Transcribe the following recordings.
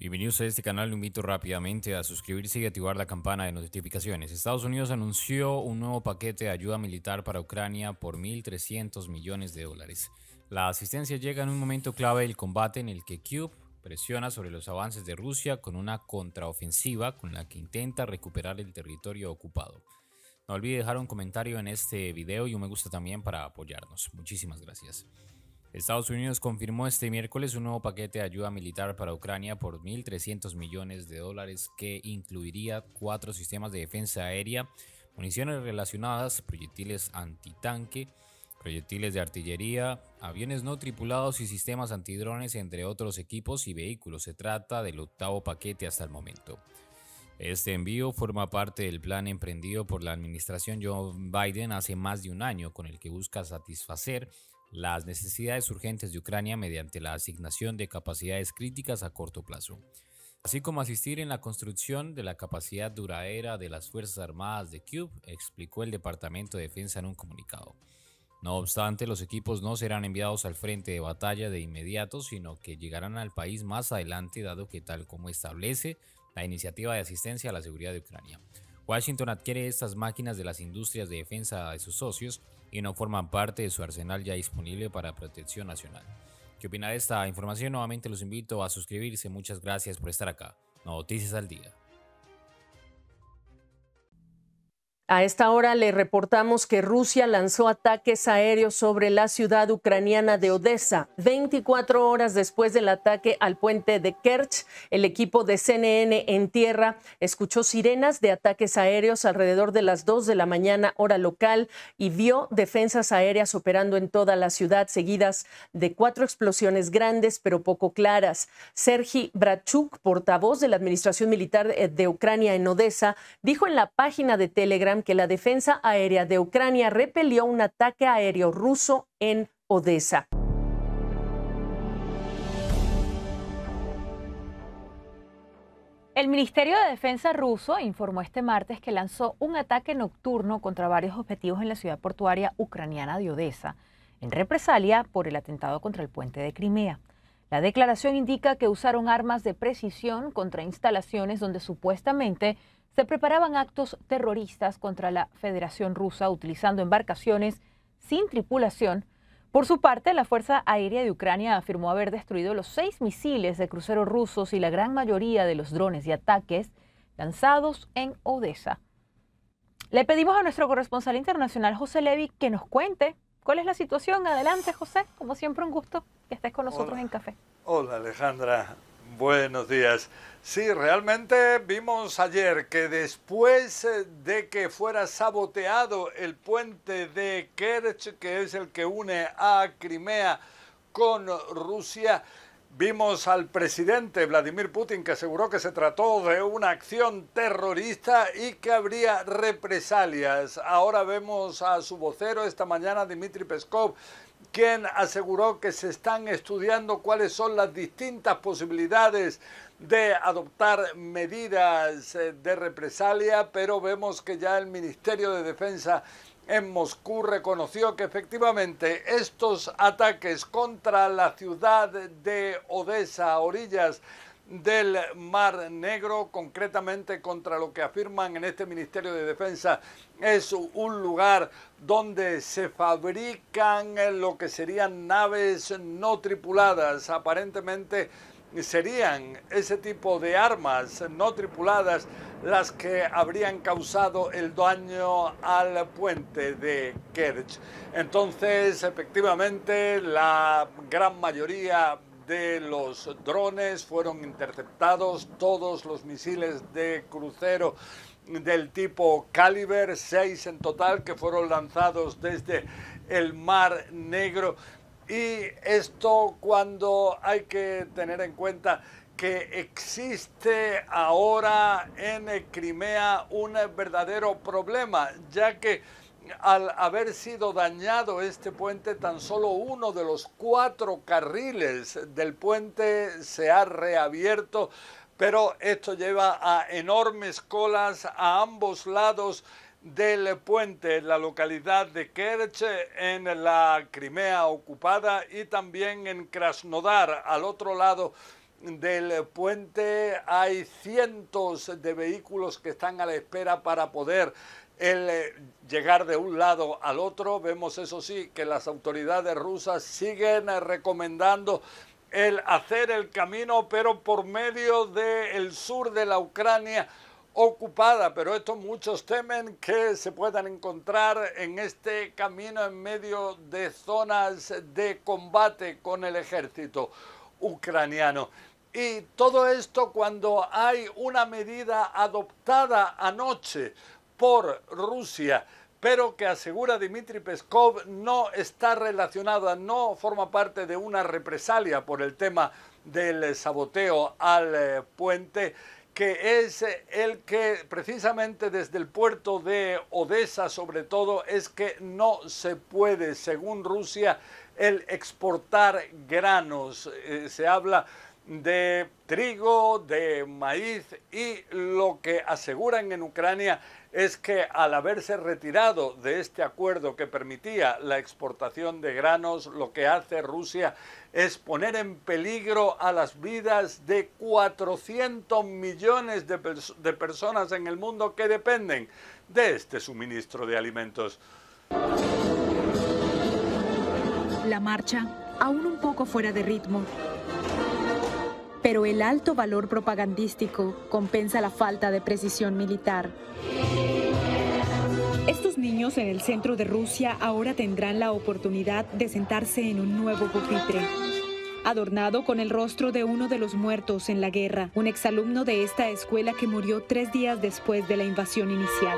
Bienvenidos a este canal, le invito rápidamente a suscribirse y activar la campana de notificaciones. Estados Unidos anunció un nuevo paquete de ayuda militar para Ucrania por 1.300 millones de dólares. La asistencia llega en un momento clave del combate en el que Kiev presiona sobre los avances de Rusia con una contraofensiva con la que intenta recuperar el territorio ocupado. No olvide dejar un comentario en este video y un me gusta también para apoyarnos. Muchísimas gracias. Estados Unidos confirmó este miércoles un nuevo paquete de ayuda militar para Ucrania por 1.300 millones de dólares que incluiría cuatro sistemas de defensa aérea, municiones relacionadas, proyectiles antitanque, proyectiles de artillería, aviones no tripulados y sistemas antidrones, entre otros equipos y vehículos. Se trata del octavo paquete hasta el momento. Este envío forma parte del plan emprendido por la administración Joe Biden hace más de un año, con el que busca satisfacer las necesidades urgentes de Ucrania mediante la asignación de capacidades críticas a corto plazo, así como asistir en la construcción de la capacidad duradera de las Fuerzas Armadas de Kiev, explicó el Departamento de Defensa en un comunicado. No obstante, los equipos no serán enviados al frente de batalla de inmediato, sino que llegarán al país más adelante, dado que tal como establece la iniciativa de asistencia a la seguridad de Ucrania. Washington adquiere estas máquinas de las industrias de defensa de sus socios, y no forman parte de su arsenal ya disponible para protección nacional. ¿Qué opina de esta información? Nuevamente los invito a suscribirse. Muchas gracias por estar acá. Noticias al día. A esta hora le reportamos que Rusia lanzó ataques aéreos sobre la ciudad ucraniana de Odessa. 24 horas después del ataque al puente de Kerch, el equipo de CNN en tierra escuchó sirenas de ataques aéreos alrededor de las 2 de la mañana hora local y vio defensas aéreas operando en toda la ciudad seguidas de cuatro explosiones grandes pero poco claras. Sergi Brachuk, portavoz de la Administración Militar eh, de Ucrania en Odessa, dijo en la página de Telegram que la defensa aérea de Ucrania repelió un ataque aéreo ruso en Odessa. El Ministerio de Defensa ruso informó este martes que lanzó un ataque nocturno contra varios objetivos en la ciudad portuaria ucraniana de Odessa, en represalia por el atentado contra el puente de Crimea. La declaración indica que usaron armas de precisión contra instalaciones donde supuestamente se preparaban actos terroristas contra la Federación Rusa utilizando embarcaciones sin tripulación. Por su parte, la Fuerza Aérea de Ucrania afirmó haber destruido los seis misiles de cruceros rusos y la gran mayoría de los drones y ataques lanzados en Odessa. Le pedimos a nuestro corresponsal internacional José Levy que nos cuente cuál es la situación. Adelante, José. Como siempre, un gusto que estés con nosotros en Café. Hola, Alejandra. Buenos días. Sí, realmente vimos ayer que después eh, de que fuera saboteado el puente de Kerch, que es el que une a Crimea con Rusia, Vimos al presidente Vladimir Putin que aseguró que se trató de una acción terrorista y que habría represalias. Ahora vemos a su vocero esta mañana, Dmitry Peskov, quien aseguró que se están estudiando cuáles son las distintas posibilidades de adoptar medidas eh, de represalia, pero vemos que ya el Ministerio de Defensa en Moscú reconoció que efectivamente estos ataques contra la ciudad de Odessa, orillas del Mar Negro, concretamente contra lo que afirman en este Ministerio de Defensa es un lugar donde se fabrican lo que serían naves no tripuladas, aparentemente serían ese tipo de armas no tripuladas las que habrían causado el daño al puente de Kerch. Entonces, efectivamente, la gran mayoría de los drones, fueron interceptados todos los misiles de crucero del tipo Caliber, seis en total que fueron lanzados desde el Mar Negro. Y esto cuando hay que tener en cuenta que existe ahora en Crimea un verdadero problema, ya que al haber sido dañado este puente, tan solo uno de los cuatro carriles del puente se ha reabierto, pero esto lleva a enormes colas a ambos lados del puente en la localidad de Kerch, en la Crimea ocupada y también en Krasnodar, al otro lado del puente hay cientos de vehículos que están a la espera para poder eh, llegar de un lado al otro. Vemos eso sí, que las autoridades rusas siguen eh, recomendando el hacer el camino, pero por medio del sur de la Ucrania ocupada, pero esto muchos temen que se puedan encontrar en este camino en medio de zonas de combate con el ejército ucraniano. Y todo esto cuando hay una medida adoptada anoche por Rusia, pero que asegura Dmitry Peskov no está relacionada, no forma parte de una represalia por el tema del saboteo al eh, puente, que es el que precisamente desde el puerto de Odessa sobre todo es que no se puede, según Rusia, el exportar granos. Eh, se habla de trigo, de maíz y lo que aseguran en Ucrania es que al haberse retirado de este acuerdo que permitía la exportación de granos, lo que hace Rusia es poner en peligro a las vidas de 400 millones de personas en el mundo que dependen de este suministro de alimentos la marcha, aún un poco fuera de ritmo. Pero el alto valor propagandístico compensa la falta de precisión militar. Estos niños en el centro de Rusia ahora tendrán la oportunidad de sentarse en un nuevo pupitre adornado con el rostro de uno de los muertos en la guerra, un exalumno de esta escuela que murió tres días después de la invasión inicial.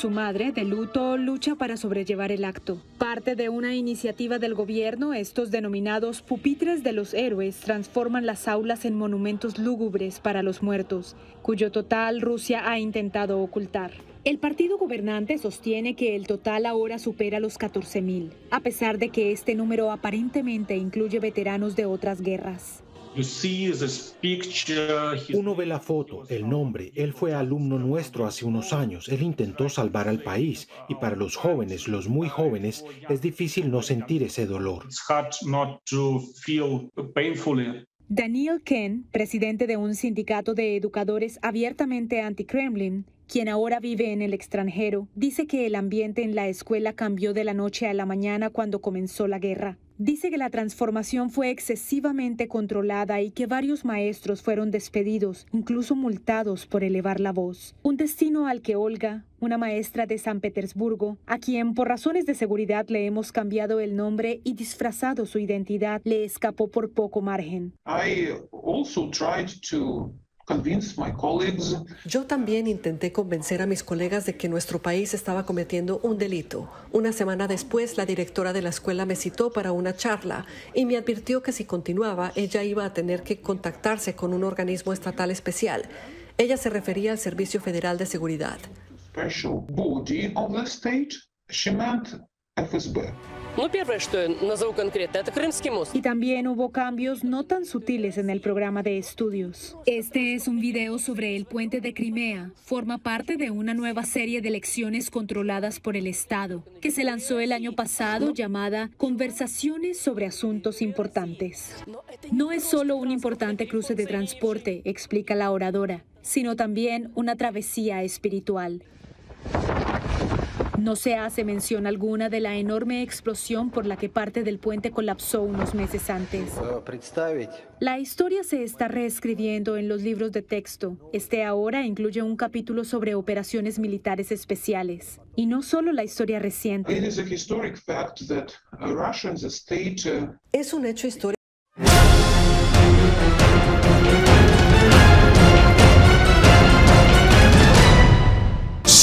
Su madre, de luto, lucha para sobrellevar el acto. Parte de una iniciativa del gobierno, estos denominados pupitres de los héroes transforman las aulas en monumentos lúgubres para los muertos, cuyo total Rusia ha intentado ocultar. El partido gobernante sostiene que el total ahora supera los 14.000, a pesar de que este número aparentemente incluye veteranos de otras guerras. Uno ve la foto, el nombre. Él fue alumno nuestro hace unos años. Él intentó salvar al país y para los jóvenes, los muy jóvenes, es difícil no sentir ese dolor. Daniel Ken, presidente de un sindicato de educadores abiertamente anti-Kremlin, quien ahora vive en el extranjero, dice que el ambiente en la escuela cambió de la noche a la mañana cuando comenzó la guerra. Dice que la transformación fue excesivamente controlada y que varios maestros fueron despedidos, incluso multados por elevar la voz. Un destino al que Olga, una maestra de San Petersburgo, a quien por razones de seguridad le hemos cambiado el nombre y disfrazado su identidad, le escapó por poco margen. Yo también intenté convencer a mis colegas de que nuestro país estaba cometiendo un delito. Una semana después, la directora de la escuela me citó para una charla y me advirtió que si continuaba, ella iba a tener que contactarse con un organismo estatal especial. Ella se refería al Servicio Federal de Seguridad. Y también hubo cambios no tan sutiles en el programa de estudios. Este es un video sobre el puente de Crimea. Forma parte de una nueva serie de lecciones controladas por el Estado, que se lanzó el año pasado llamada Conversaciones sobre Asuntos Importantes. No es solo un importante cruce de transporte, explica la oradora, sino también una travesía espiritual no se hace mención alguna de la enorme explosión por la que parte del puente colapsó unos meses antes. La historia se está reescribiendo en los libros de texto. Este ahora incluye un capítulo sobre operaciones militares especiales. Y no solo la historia reciente. Uh, uh, es un hecho histórico